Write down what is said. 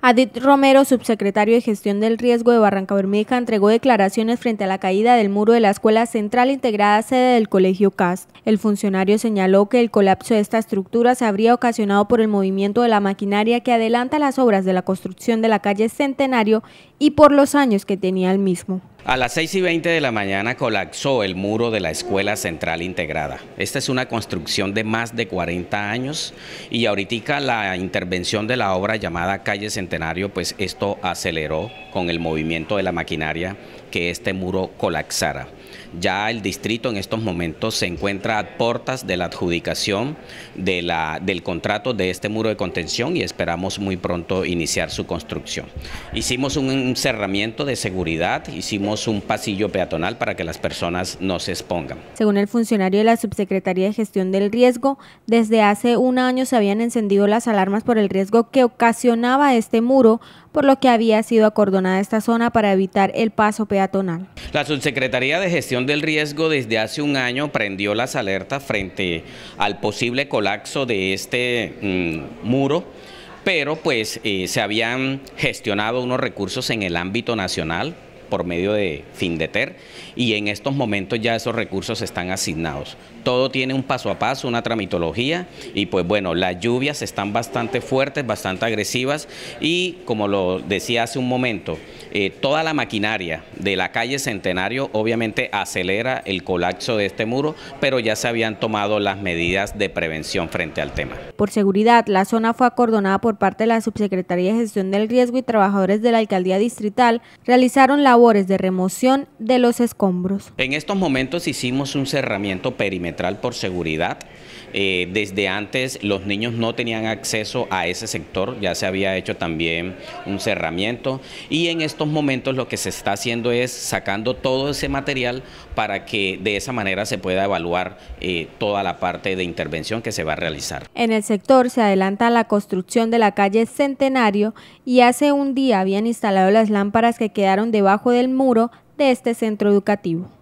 Adit Romero, subsecretario de Gestión del Riesgo de Barranca Bermeja, entregó declaraciones frente a la caída del muro de la Escuela Central integrada sede del Colegio CAST. El funcionario señaló que el colapso de esta estructura se habría ocasionado por el movimiento de la maquinaria que adelanta las obras de la construcción de la calle Centenario y por los años que tenía el mismo. A las 6 y 20 de la mañana colapsó el muro de la Escuela Central Integrada. Esta es una construcción de más de 40 años y ahorita la intervención de la obra llamada Calle Centenario, pues esto aceleró con el movimiento de la maquinaria que este muro colapsara. Ya el distrito en estos momentos se encuentra a portas de la adjudicación de la, del contrato de este muro de contención y esperamos muy pronto iniciar su construcción. Hicimos un cerramiento de seguridad, hicimos un pasillo peatonal para que las personas no se expongan. Según el funcionario de la Subsecretaría de Gestión del Riesgo, desde hace un año se habían encendido las alarmas por el riesgo que ocasionaba este muro, por lo que había sido acordonada esta zona para evitar el paso peatonal. La Subsecretaría de gestión del riesgo desde hace un año prendió las alertas frente al posible colapso de este mm, muro pero pues eh, se habían gestionado unos recursos en el ámbito nacional, por medio de FINDETER y en estos momentos ya esos recursos están asignados. Todo tiene un paso a paso, una tramitología y pues bueno, las lluvias están bastante fuertes, bastante agresivas y como lo decía hace un momento, eh, toda la maquinaria de la calle Centenario obviamente acelera el colapso de este muro, pero ya se habían tomado las medidas de prevención frente al tema. Por seguridad, la zona fue acordonada por parte de la Subsecretaría de Gestión del Riesgo y trabajadores de la Alcaldía Distrital realizaron la de remoción de los escombros. En estos momentos hicimos un cerramiento perimetral por seguridad. Eh, desde antes los niños no tenían acceso a ese sector, ya se había hecho también un cerramiento y en estos momentos lo que se está haciendo es sacando todo ese material para que de esa manera se pueda evaluar eh, toda la parte de intervención que se va a realizar. En el sector se adelanta la construcción de la calle Centenario y hace un día habían instalado las lámparas que quedaron debajo del muro de este centro educativo.